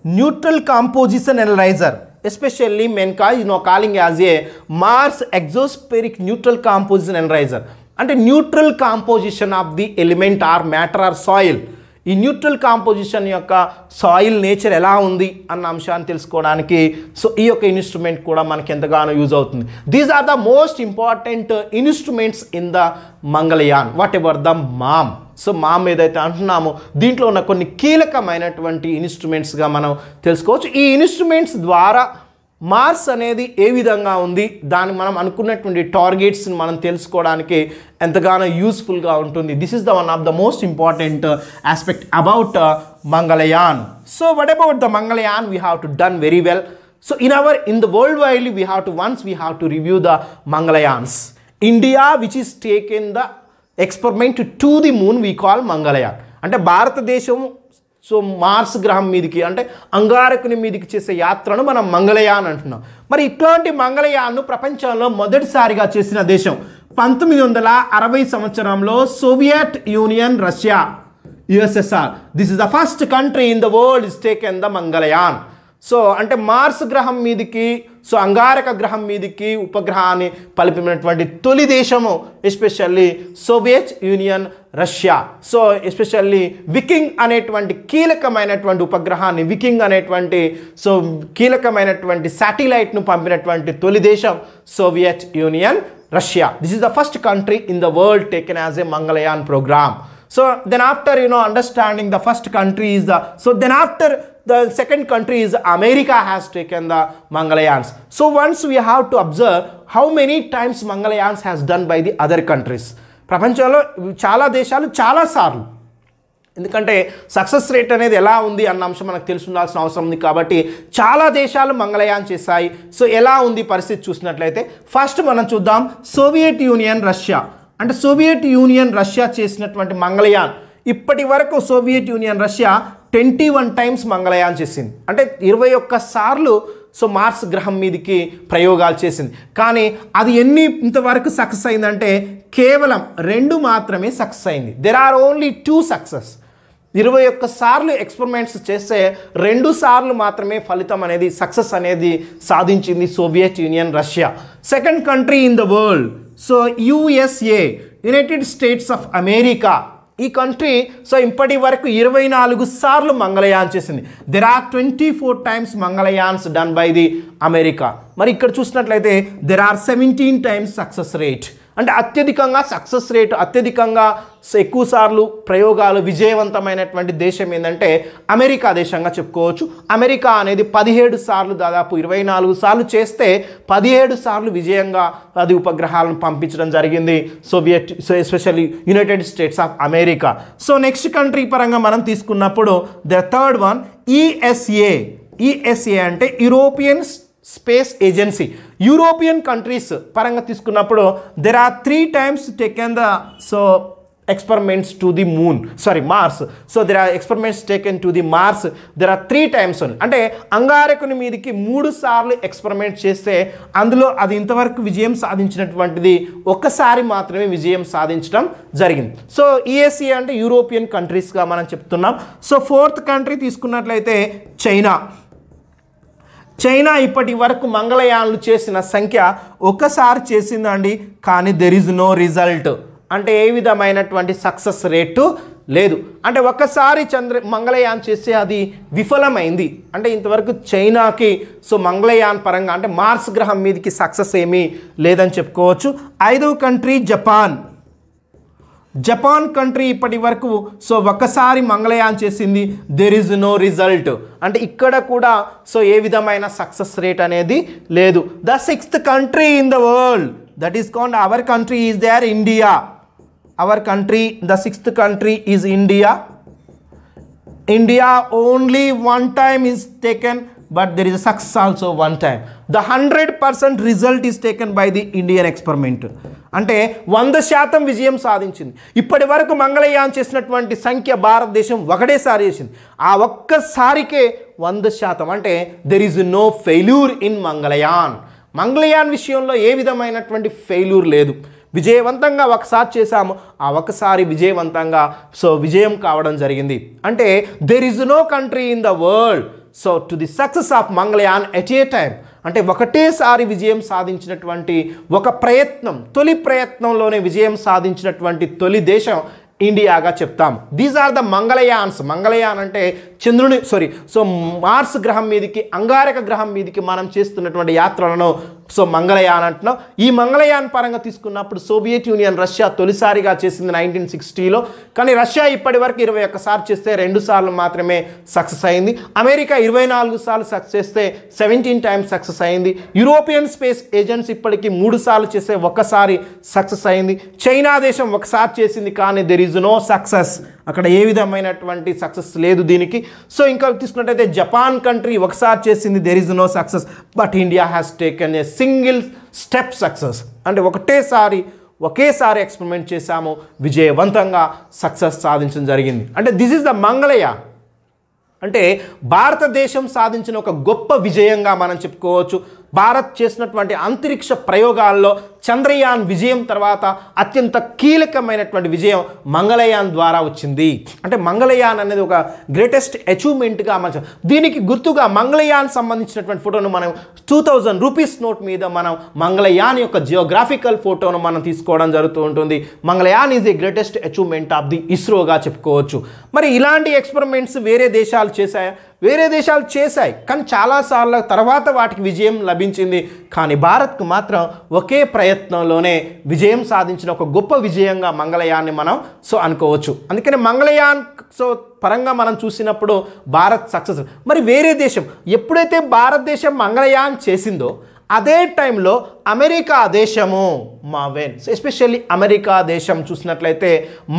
neutral composition analyzer. Especially Menka is now calling as a Mars exospheric neutral composition analyzer. And a neutral composition of the element or matter or soil. ఈ neutral composition యొక్క soil nature ఎలా ఉంది అన్న అంశాన్ని తెలుసుకోవడానికి so ఈ యొక్క instrument కూడా మనకి ఎంతగానో యూజ్ అవుతుంది these are the most important instruments in the Mangalyaan whatever the MOM so MOM ఏదైతే అంటున్నామో దీంట్లో ఉన్న కొన్ని కీలకమైనటువంటి ఇన్స్ట్రుమెంట్స్గా మనం తెలుసుకోవచ్చు ఈ ఇన్స్ట్రుమెంట్స్ ద్వారా మార్స్ అనేది ఏ విధంగా ఉంది దాన్ని మనం అనుకున్నటువంటి టార్గెట్స్ని మనం తెలుసుకోవడానికి ఎంతగానో యూస్ఫుల్గా ఉంటుంది this is the one of the most important aspect about Mangalyaan so what about the Mangalyaan we have to done very well so in our in the world widely we have to once we have to review the Mangalyaans India which is in the experiment to the moon we call Mangalyaan అంటే భారతదేశం so Mars గ్రహం మీదకి అంటే అంగారకుని మీదకి చేసే యాత్రను మనం మంగళయాన్ అంటున్నాం మరి ఇట్లాంటి మంగళయాన్ను ప్రపంచంలో మొదటిసారిగా చేసిన దేశం పంతొమ్మిది వందల అరవై సంవత్సరంలో Soviet Union Russia USSR this is the first country in the world stake in the Mangalyaan so అంటే మార్స్ గ్రహం మీదికి సో అంగారక గ్రహం మీదికి ఉపగ్రహాన్ని పలిపినటువంటి తొలి దేశము especially Soviet Union Russia so especially Viking అనేటువంటి కీలకమైనటువంటి ఉపగ్రహాన్ని వికింగ్ అనేటువంటి సో కీలకమైనటువంటి శాటిలైట్ను పంపినటువంటి తొలి దేశం Soviet Union Russia this is the first country in the world taken as a Mangalyaan programme so then after you know understanding the first country is the so then after the second country is America has taken the Mangalayans. So once we have to observe how many times Mangalayans has done by the other countries. ప్రపంచంలో చాలా దేశాలు చాలాసార్లు ఎందుకంటే success rate అనేది ఎలా ఉంది అన్న అంశం మనకు తెలిసి ఉండాల్సిన అవసరం ఉంది కాబట్టి చాలా దేశాలు మంగళయాన్ చేశాయి సో ఎలా ఉంది పరిస్థితి చూసినట్లయితే ఫస్ట్ మనం చూద్దాం సోవియట్ యూనియన్ రష్యా అంటే సోవియట్ యూనియన్ రష్యా చేసినటువంటి మంగళయాన్ ఇప్పటి వరకు Soviet Union Russia twenty one times Mangalyaan చేసింది అంటే ఇరవై ఒక్క సార్లు సో మార్స్ గ్రహం మీదకి ప్రయోగాలు చేసింది కానీ అది ఎన్ని ఇంతవరకు సక్సెస్ అయిందంటే కేవలం రెండు మాత్రమే సక్సెస్ అయింది there are only two success ఇరవై ఒక్క సార్లు ఎక్స్పెరిమెంట్స్ చేస్తే రెండు సార్లు మాత్రమే ఫలితం అనేది సక్సెస్ అనేది సాధించింది Soviet Union Russia second country in the world so USA United States of America ఈ కంట్రీ సో ఇప్పటి వరకు ఇరవై నాలుగు సార్లు మంగళయాన్ చేసింది there are twenty four times Mangalyaans done by the America మరి ఇక్కడ చూసినట్లయితే there are seventeen times success rate అంటే అత్యధికంగా సక్సెస్ రేటు అత్యధికంగా ఎక్కువసార్లు ప్రయోగాలు విజయవంతమైనటువంటి దేశం ఏంటంటే అమెరికా దేశంగా చెప్పుకోవచ్చు అమెరికా అనేది పదిహేడు సార్లు దాదాపు ఇరవై నాలుగు సార్లు చేస్తే పదిహేడు సార్లు విజయంగా అది ఉపగ్రహాలను పంపించడం జరిగింది Soviet especially United States of America so next country పరంగా మనం తీసుకున్నప్పుడు the third one ESA e ESA e అంటే European space Agency European countries పరంగా తీసుకున్నప్పుడు there are three times in the so experiments to the moon sorry Mars so there are experiments taken to the Mars there are three times only అంటే అంగారకుని మీదకి మూడు సార్లు experiment చేస్తే అందులో అది ఇంతవరకు విజయం సాధించినటువంటిది ఒక్కసారి మాత్రమే విజయం సాధించడం జరిగింది సో ఈఎస్ఈ e అంటే యూరోపియన్ కంట్రీస్గా మనం చెప్తున్నాం సో ఫోర్త్ కంట్రీ తీసుకున్నట్లయితే చైనా చైనా ఇప్పటి వరకు మంగళయానాలు చేసిన సంఖ్య ఒకసారి చేసిందండి కానీ దెర్ ఇస్ నో రిజల్ట్ అంటే ఏ విధమైనటువంటి సక్సెస్ రేటు లేదు అంటే ఒక్కసారి చంద్ర మంగళయాన్ చేస్తే అది విఫలమైంది అంటే ఇంతవరకు చైనాకి సో మంగళయాన్ పరంగా అంటే మార్స్ గ్రహం మీదకి సక్సెస్ ఏమీ లేదని చెప్పుకోవచ్చు ఐదవ కంట్రీ జపాన్ జపాన్ కంట్రీ ఇప్పటి వరకు సో ఒకసారి మంగళయాన్ చేసింది దెర్ ఇస్ నో రిజల్ట్ అంటే ఇక్కడ కూడా సో ఏ విధమైన సక్సెస్ రేట్ అనేది లేదు the sixth country in the world that is called our country is there India our country the sixth country is India India only one time is taken but there is success also one time the hundred percent result is taken by the Indian experiment అంటే వంద శాతం విజయం సాధించింది ఇప్పటి వరకు మంగళయాన్ చేసినటువంటి సంఖ్య భారతదేశం ఒకటేసారి చేసింది ఆ ఒక్కసారికే వంద శాతం అంటే there is no failure in Mangalyaan Mangalyaan విషయంలో ఏ విధమైనటువంటి ఫెయిల్యూర్ లేదు విజయవంతంగా ఒకసారి చేశాము ఆ ఒకసారి విజయవంతంగా సో విజయం కావడం జరిగింది అంటే there is no country in the world so to the success of Mangalyaan at a time అంటే ఒకటేసారి విజయం సాధించినటువంటి ఒక ప్రయత్నం తొలి ప్రయత్నంలోనే విజయం సాధించినటువంటి తొలి దేశం ఇండియాగా చెప్తాం these are the Mangalyaans Mangalyaan అంటే చంద్రుని సారీ సో మార్స్ గ్రహం మీదకి అంగారక గ్రహం మీదకి మనం చేస్తున్నటువంటి యాత్రలను సో మంగళయాన్ అంటున్నాం ఈ మంగళయాన్ పరంగా తీసుకున్నప్పుడు సోవియట్ యూనియన్ రష్యా తొలిసారిగా చేసింది నైన్టీన్ సిక్స్టీలో కానీ రష్యా ఇప్పటి వరకు ఇరవై ఒక్కసారి చేస్తే రెండు సార్లు మాత్రమే సక్సెస్ అయింది అమెరికా ఇరవై నాలుగు సార్లు సక్సెస్ చేస్తే సెవెంటీన్ టైమ్స్ సక్సెస్ అయింది యూరోపియన్ స్పేస్ ఏజెన్సీ ఇప్పటికీ మూడు సార్లు చేస్తే ఒక్కసారి సక్సెస్ అయింది చైనా దేశం ఒకసారి చేసింది కానీ దెర్ ఈజ్ నో సక్సెస్ అక్కడ ఏ విధమైనటువంటి సక్సెస్ లేదు దీనికి సో ఇంకా తీసుకున్నట్టయితే జపాన్ కంట్రీ ఒకసారి చేసింది there is no success but India has taken a single step success అంటే ఒకటేసారి ఒకేసారి ఎక్స్పెరిమెంట్ చేశాము విజయవంతంగా సక్సెస్ సాధించడం జరిగింది అంటే దిస్ ఈస్ ద మంగళయ్య అంటే భారతదేశం సాధించిన ఒక గొప్ప విజయంగా మనం చెప్పుకోవచ్చు భారత్ చేసినటువంటి అంతరిక్ష ప్రయోగాల్లో చంద్రయాన్ విజయం తర్వాత అత్యంత కీలకమైనటువంటి విజయం మంగళయాన్ ద్వారా వచ్చింది అంటే మంగళయాన్ అనేది ఒక గ్రేటెస్ట్ అచీవ్మెంట్గా మనం దీనికి గుర్తుగా మంగళయాన్ సంబంధించినటువంటి ఫోటోను మనం టూ థౌజండ్ రూపీస్ నోట్ మీద మనం మంగళయాన్ యొక్క జియోగ్రాఫికల్ ఫోటోను మనం తీసుకోవడం జరుగుతూ ఉంటుంది Mangalyaan is the greatest achievement of the ఇస్రోగా చెప్పుకోవచ్చు మరి ఇలాంటి ఎక్స్పెరిమెంట్స్ వేరే దేశాలు చేశాయా వేరే దేశాలు చేశాయి కానీ చాలాసార్లు తర్వాత వాటికి విజయం లభించింది కానీ భారత్కు మాత్రం ఒకే ప్రయత్నంలోనే విజయం సాధించిన ఒక గొప్ప విజయంగా మంగళయాన్ని మనం సో అనుకోవచ్చు అందుకని మంగళయాన్ సో పరంగా మనం చూసినప్పుడు భారత్ సక్సెస్ మరి వేరే దేశం ఎప్పుడైతే భారతదేశం మంగళయాన్ చేసిందో అదే టైంలో అమెరికా దేశము మావెన్ సో ఎస్పెషల్లీ అమెరికా దేశం చూసినట్లయితే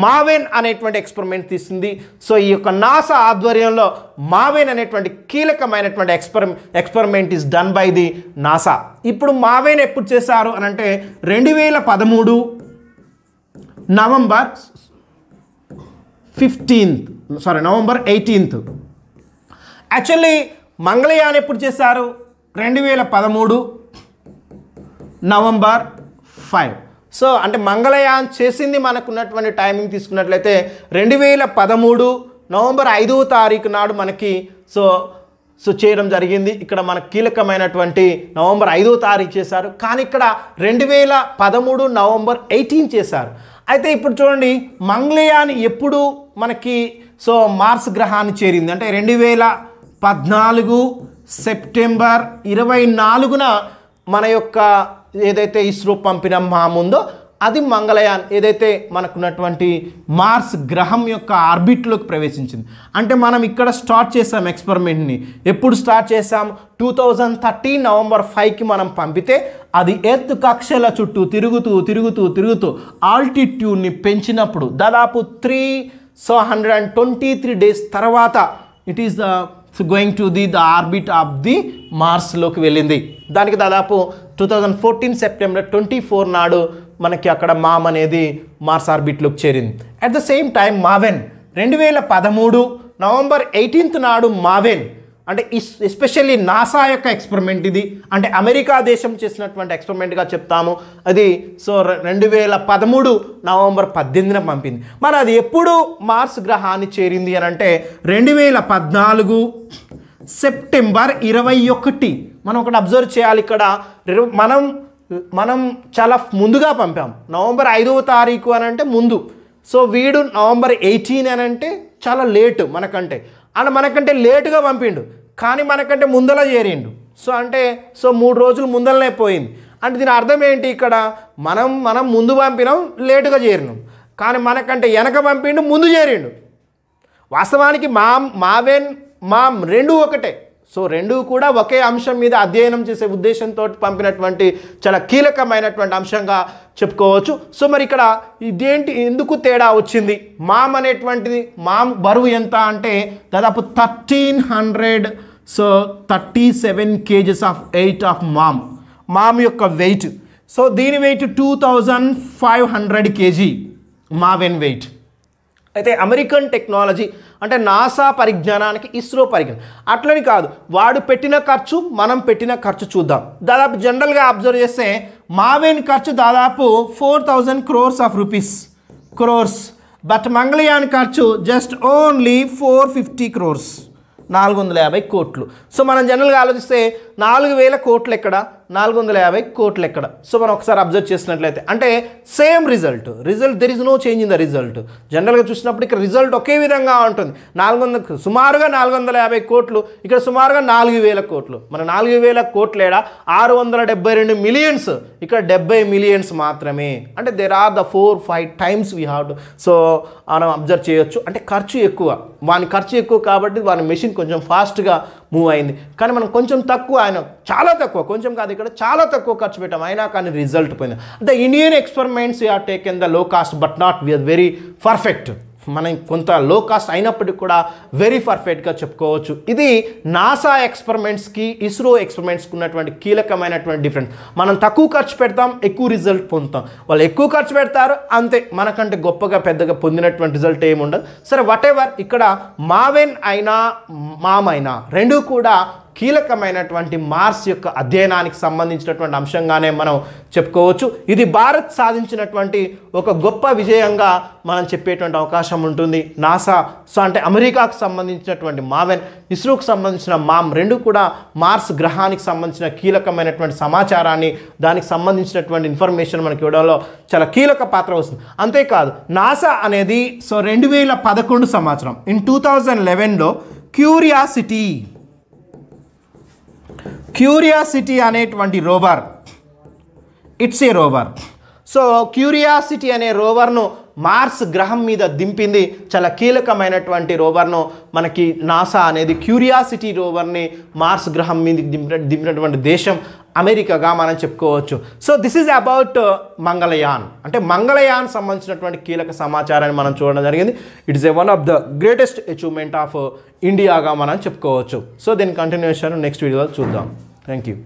మావెన్ అనేటువంటి ఎక్స్పెరిమెంట్ తీసింది సో ఈ యొక్క నాసా ఆధ్వర్యంలో మావెన్ అనేటువంటి కీలకమైనటువంటి ఎక్స్పెరి experiment is done by the NASA ఇప్పుడు మావెన్ ఎప్పుడు చేశారు అని అంటే రెండు వేల పదమూడు November fifteenth sorry November eighteenth actually Mangalyaan ఎప్పుడు చేశారు రెండు వేల పదమూడు నవంబర్ ఫైవ్ సో అంటే మంగళయాన్ చేసింది మనకున్నటువంటి టైమింగ్ తీసుకున్నట్లయితే రెండు వేల పదమూడు నవంబర్ ఐదవ తారీఖు నాడు మనకి సో సో చేయడం జరిగింది ఇక్కడ మన కీలకమైనటువంటి నవంబర్ ఐదవ తారీఖు చేశారు కానీ ఇక్కడ రెండు వేల పదమూడు నవంబర్ ఎయిటీన్ చేశారు అయితే ఇప్పుడు చూడండి మంగళయాన్ ఎప్పుడు మనకి సో మార్స్ గ్రహాన్ని చేరింది అంటే రెండు వేల పద్నాలుగు సెప్టెంబర్ ఇరవై నాలుగున మన యొక్క ఏదైతే ఇస్రో పంపిన మాముందో అది మంగళయాన్ ఏదైతే మనకున్నటువంటి మార్స్ గ్రహం యొక్క ఆర్బిట్లోకి ప్రవేశించింది అంటే మనం ఇక్కడ స్టార్ట్ చేసాం ఎక్స్పెరిమెంట్ని ఎప్పుడు స్టార్ట్ చేసాం టూ థౌజండ్ థర్టీన్ నవంబర్ ఫైవ్కి మనం పంపితే అది ఎర్త్ కక్షల చుట్టూ తిరుగుతూ తిరుగుతూ తిరుగుతూ ఆల్టిట్యూడ్ని పెంచినప్పుడు దాదాపు three so hundred and twenty three days తర్వాత it is the going to the the orbit of the మార్స్లోకి వెళ్ళింది దానికి దాదాపు two thousand fourteen September twenty four నాడు మనకి అక్కడ మామ్ అనేది మార్స్ ఆర్బిట్లోకి చేరింది at the same time MAVEN రెండు వేల పదమూడు నవంబర్ ఎయిటీన్త్ నాడు మావెన్ అంటే ఎస్పెషల్లీ నాసా యొక్క ఎక్స్పెరిమెంట్ ఇది అంటే అమెరికా దేశం చేసినటువంటి ఎక్స్పెరిమెంట్గా చెప్తాము అది సో రెండు వేల పదమూడు నవంబర్ పద్దెనిమిదిన పంపింది మరి అది ఎప్పుడు మార్స్ గ్రహాన్ని చేరింది అని అంటే రెండు వేల పద్నాలుగు సెప్టెంబర్ ఇరవై ఒకటి మనం ఒకటి అబ్జర్వ్ చేయాలి ఇక్కడ మనం మనం చాలా ముందుగా పంపాం నవంబర్ ఐదవ తారీఖు అని అంటే ముందు సో వీడు నవంబర్ ఎయిటీన్ అని అంటే చాలా లేట్ మనకంటే అని మనకంటే లేటుగా పంపిండు కానీ మనకంటే ముందల చేరిండు సో అంటే సో మూడు రోజులు ముందలనే పోయింది అంటే దీని అర్థం ఏంటి ఇక్కడ మనం మనం ముందు పంపినాం లేటుగా చేరినాం కానీ మనకంటే వెనక పంపిండు ముందు చేరిండు వాస్తవానికి మా మావేన్ మామ్ రెండు ఒకటే సో రెండు కూడా ఒకే అంశం మీద అధ్యయనం చేసే ఉద్దేశంతో పంపినటువంటి చాలా కీలకమైనటువంటి అంశంగా చెప్పుకోవచ్చు సో మరి ఇక్కడ ఇదేంటి ఎందుకు తేడా వచ్చింది మామ్ అనేటువంటిది మామ్ బరువు ఎంత అంటే దాదాపు thirteen hundred so thirty seven kgs of eight of MOM MOM యొక్క వెయిట్ సో దీని weight two thousand five hundred kg MAVEN weight అయితే అమెరికన్ టెక్నాలజీ అంటే నాసా పరిజ్ఞానానికి ఇస్రో పరిజ్ఞానం అట్లని కాదు వాడు పెట్టిన ఖర్చు మనం పెట్టిన ఖర్చు చూద్దాం దాదాపు జనరల్గా అబ్జర్వ్ చేస్తే మావేన్ ఖర్చు దాదాపు four thousand crores of rupees crores but Mangalyaan ఖర్చు just only four fifty crores నాలుగు వందల యాభై కోట్లు సో మనం జనరల్గా ఆలోచిస్తే నాలుగు వేల కోట్లు ఎక్కడ నాలుగు వందల యాభై కోట్లు ఎక్కడ సో మనం ఒకసారి అబ్జర్వ్ చేసినట్లయితే అంటే same result result there is no change in the result జనరల్గా చూసినప్పుడు ఇక్కడ రిజల్ట్ ఒకే విధంగా ఉంటుంది నాలుగు వందల సుమారుగా నాలుగు వందల యాభై కోట్లు ఇక్కడ సుమారుగా నాలుగు వేల కోట్లు మన నాలుగు వేల కోట్లు ఏడా ఆరు వందల డెబ్బై రెండు మిలియన్స్ ఇక్కడ డెబ్బై మిలియన్స్ మాత్రమే అంటే there are the four five times we have to so మనం అబ్జర్వ్ చేయొచ్చు అంటే ఖర్చు ఎక్కువ వాని ఖర్చు ఎక్కువ కాబట్టి వాని మెషిన్ కొంచెం ఫాస్ట్గా మూవ్ అయింది కానీ మనం కొంచెం తక్కువ ఆయన చాలా తక్కువ కొంచెం కాదు ఇక్కడ చాలా తక్కువ ఖర్చు పెట్టాం అయినా కానీ రిజల్ట్ పోయింది the Indian experiments are taken the low cost but not we very perfect మనం కొంత లో కాస్ట్ అయినప్పటికీ కూడా వెరీ పర్ఫెక్ట్గా చెప్పుకోవచ్చు ఇది నాసా ఎక్స్పెరిమెంట్స్కి ఇస్రో ఎక్స్పెరిమెంట్స్కి ఉన్నటువంటి కీలకమైనటువంటి డిఫరెన్స్ మనం తక్కువ ఖర్చు పెడతాం ఎక్కువ రిజల్ట్ పొందుతాం వాళ్ళు ఎక్కువ ఖర్చు పెడతారు అంతే మనకంటే గొప్పగా పెద్దగా పొందినటువంటి రిజల్ట్ ఉండదు సరే వాట్ ఎవర్ ఇక్కడ మావెన్ అయినా మామైనా రెండు కూడా కీలకమైనటువంటి మార్స్ యొక్క అధ్యయనానికి సంబంధించినటువంటి అంశంగానే మనం చెప్పుకోవచ్చు ఇది భారత్ సాధించినటువంటి ఒక గొప్ప విజయంగా మనం చెప్పేటువంటి అవకాశం ఉంటుంది నాసా సో అంటే అమెరికాకు సంబంధించినటువంటి మావెన్ ఇస్రోకు సంబంధించిన మామ్ రెండు కూడా మార్స్ గ్రహానికి సంబంధించిన కీలకమైనటువంటి సమాచారాన్ని దానికి సంబంధించినటువంటి ఇన్ఫర్మేషన్ మనకి ఇవ్వడంలో చాలా కీలక పాత్ర వస్తుంది అంతేకాదు నాసా అనేది సో రెండు వేల పదకొండు సంవత్సరం ఇన్ టూ థౌజండ్ లెవెన్లో క్యూరియాసిటీ క్యూరియాసిటీ అనేటువంటి rover it's a rover so curiosity అనే రోవర్ను మార్స్ గ్రహం మీద దింపింది చాలా కీలకమైనటువంటి రోవర్ను మనకి నాసా అనేది క్యూరియాసిటీ రోవర్ని మార్స్ గ్రహం మీద దింపిన దింపినటువంటి దేశం అమెరికాగా మనం చెప్పుకోవచ్చు so this is about Mangalyaan అంటే మంగళయాన్ సంబంధించినటువంటి కీలక సమాచారాన్ని మనం చూడడం జరిగింది it's a one of the greatest achievement of ఇండియాగా మనం చెప్పుకోవచ్చు సో దీని కంటిన్యూషన్ నెక్స్ట్ వీడియోలో చూద్దాం థ్యాంక్ యూ